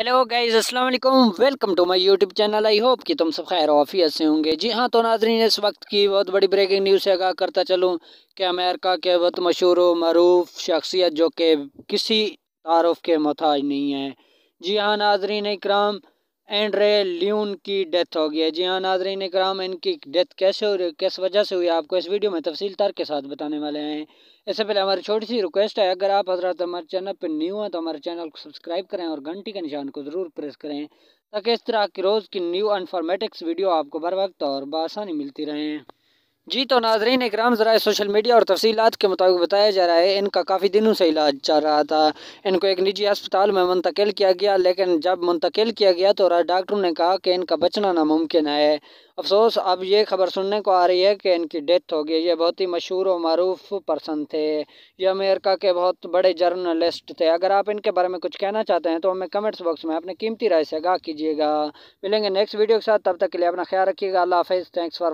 hello guys अस्सलाम वालेकुम welcome to my YouTube channel I hope कि तुम सब खैर ऑफिस से होंगे जी हाँ तो नाजरीन इस वक्त की बहुत बड़ी ब्रेकिंग न्यूज़ से आगाह करता चलूँ कि अमेरिका के बहुत मशहूर मरूफ शख्सियत जो कि किसी तारफ़ के मोहताज नहीं है जी हाँ नाजरीन इक्राम एंड्रे ल्यून की डेथ हो गई है जी हाँ नाजरीन कराम इनकी डेथ कैसे हो रही किस वजह से हुई है आपको इस वीडियो में तफसील तार के साथ बताने वाले हैं इससे पहले हमारी छोटी सी रिक्वेस्ट है अगर आप हजरात हमारे चैनल पर न्यू हैं तो हमारे चैनल को सब्सक्राइब करें और घंटी के निशान को ज़रूर प्रेस करें ताकि इस तरह की रोज़ की न्यू इन्फॉर्मेटिक्स वीडियो आपको बर वक्त और बसानी मिलती रहें जी तो नाजरीन इक्राम ज़रा सोशल मीडिया और तफसीत के मुताबिक बताया जा रहा है इनका काफ़ी दिनों से इलाज चल रहा था इनको एक निजी अस्पताल में मुंतकिल किया गया लेकिन जब मुंतकिल किया गया तो डॉक्टरों ने कहा कि इनका बचना नामुमकिन है अफसोस अब ये खबर सुनने को आ रही है कि इनकी डेथ हो गई ये बहुत ही मशहूर और मरूफ पर्सन थे ये अमेरिका के बहुत बड़े जर्नलिस्ट थे अगर आप इनके बारे में कुछ कहना चाहते हैं तो हमें कमेंट्स बॉक्स में अपने कीमती राय से आगाह कीजिएगा मिलेंगे नेक्स्ट वीडियो के साथ तब तक के लिए अपना ख्याल रखिएगा अल्लाह हाफिज़ थैंक्स फॉर